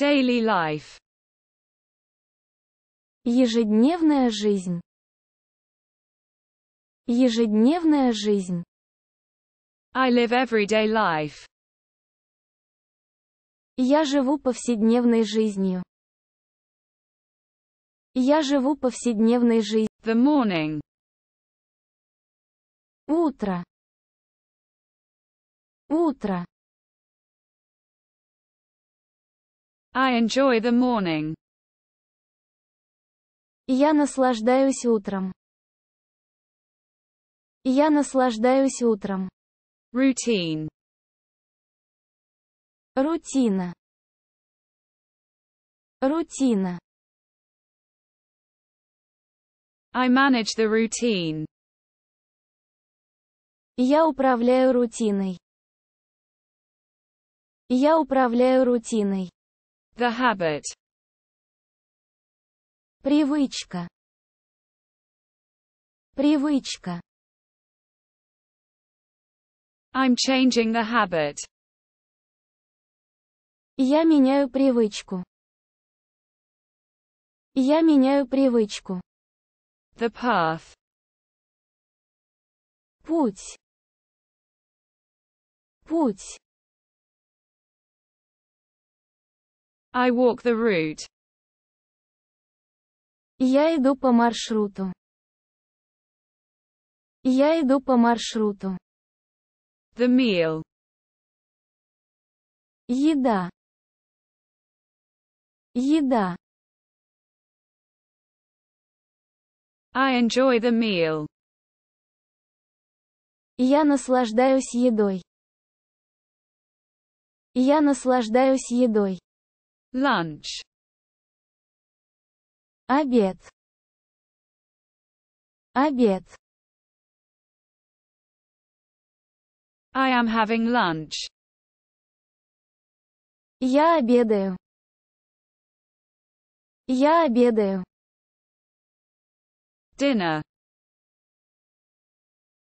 Daily life. Ежедневная жизнь. Ежедневная жизнь. I live everyday life. Я живу повседневной жизнью. Я живу повседневной жизнью. The morning. Утро. Утро. I enjoy the morning. Я наслаждаюсь утром. Я наслаждаюсь утром. Routine. Рутина. Рутина. I manage the routine. Я управляю рутиной. Я управляю рутиной. The habit. Привычка. Привычка. I'm changing the habit. Я меняю привычку. Я меняю привычку. The path. Путь. Путь. I walk the route. Я иду по маршруту. Я иду по маршруту. The meal. Еда. Еда. I enjoy the meal. Я наслаждаюсь едой. Я наслаждаюсь едой. Lunch. Обед. Обед. I am having lunch. Я обедаю. Я обедаю. Dinner.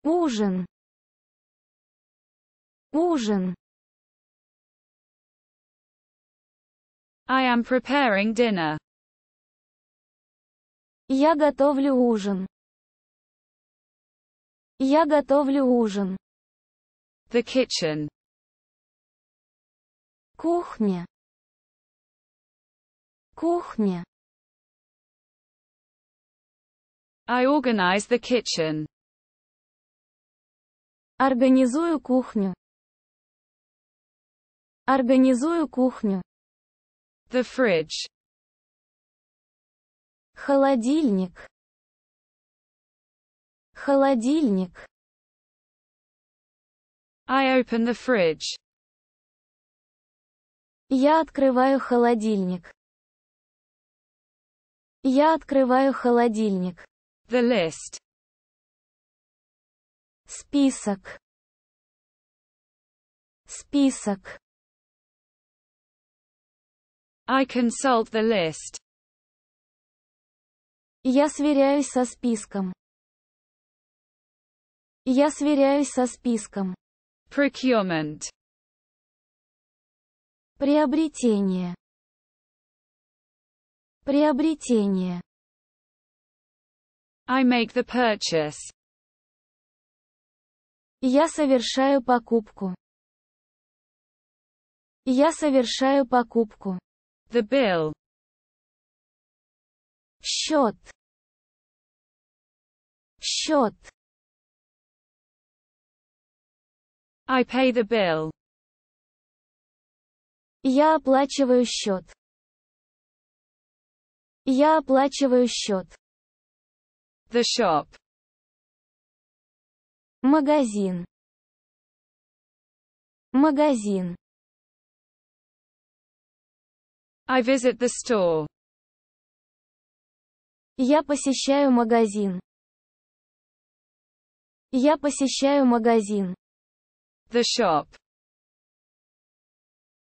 Ужин. Ужин. I am preparing dinner. Я готовлю ужин. Я готовлю ужин. The kitchen. Кухня. Кухня. I organize the kitchen. Организую кухню. Организую кухню. The fridge. Холодильник. Холодильник. I open the fridge. Я открываю холодильник. Я открываю холодильник. The list. Список. Список. I consult the list. Я сверяюсь со списком. Я сверяюсь со списком. Procurement. Приобретение. Приобретение. I make the purchase. Я совершаю покупку. Я совершаю покупку. The bill. Счет. Счет. I pay the bill. Я оплачиваю счет. Я оплачиваю счет. The shop. Магазин. Магазин. I visit the store. Я посещаю магазин. Я посещаю магазин. The shop.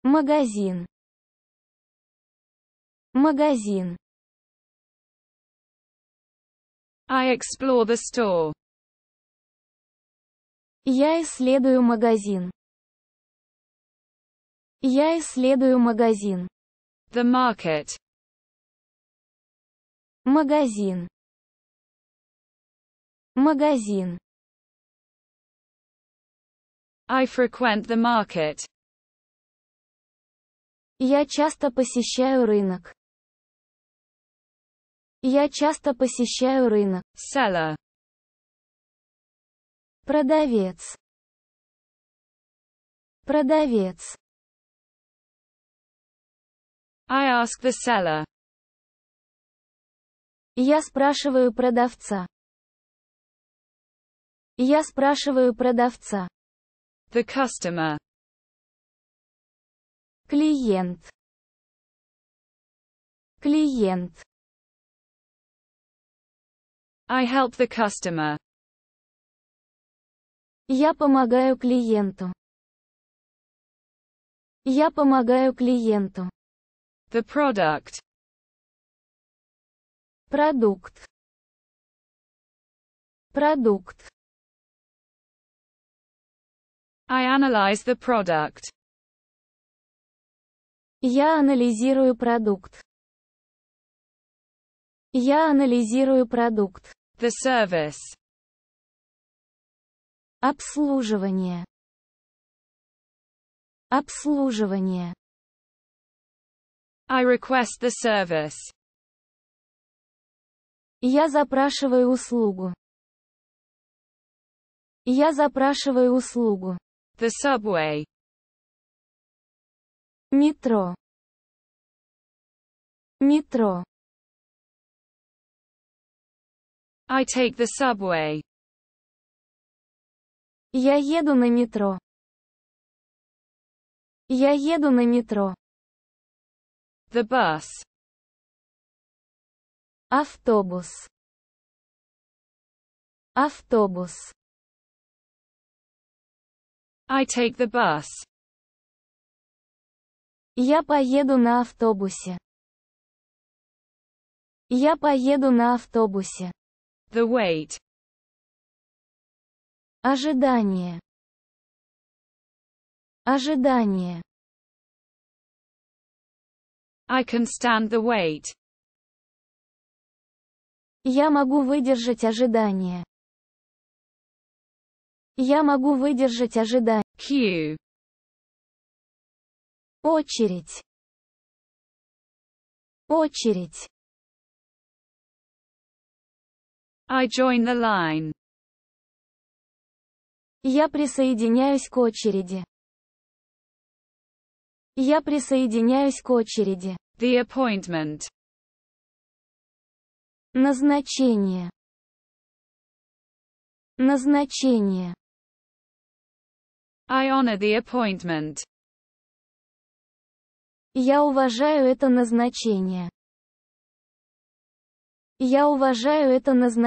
Магазин. Магазин. I explore the store. Я исследую магазин. Я исследую магазин. The market. Магазин. Магазин. I frequent the market. Я часто посещаю рынок. Я часто посещаю рынок. Seller. Продавец. Продавец. I ask the seller. Я спрашиваю продавца. Я спрашиваю продавца. The customer. Клиент. Клиент. I help the customer. Я помогаю клиенту. Я помогаю клиенту. The product. Продукт. Продукт. I analyze the product. Я анализирую продукт. Я анализирую продукт. The service. Обслуживание. Обслуживание. I request the service. Я запрашиваю услугу. Я запрашиваю услугу. The subway. Метро. Метро. I take the subway. Я еду на метро. Я еду на метро. The bus. Автобус. Автобус. I take the bus. Я поеду на автобусе. Я поеду на автобусе. The wait. Ожидание. Ожидание. I can stand the wait. Я могу выдержать ожидание. Я могу выдержать ожидание. Q. Очередь. Очередь. I join the line. Я присоединяюсь к очереди. Я присоединяюсь к очереди. The appointment. Назначение. Назначение. I honor the appointment. Я уважаю это назначение. Я уважаю это назначение.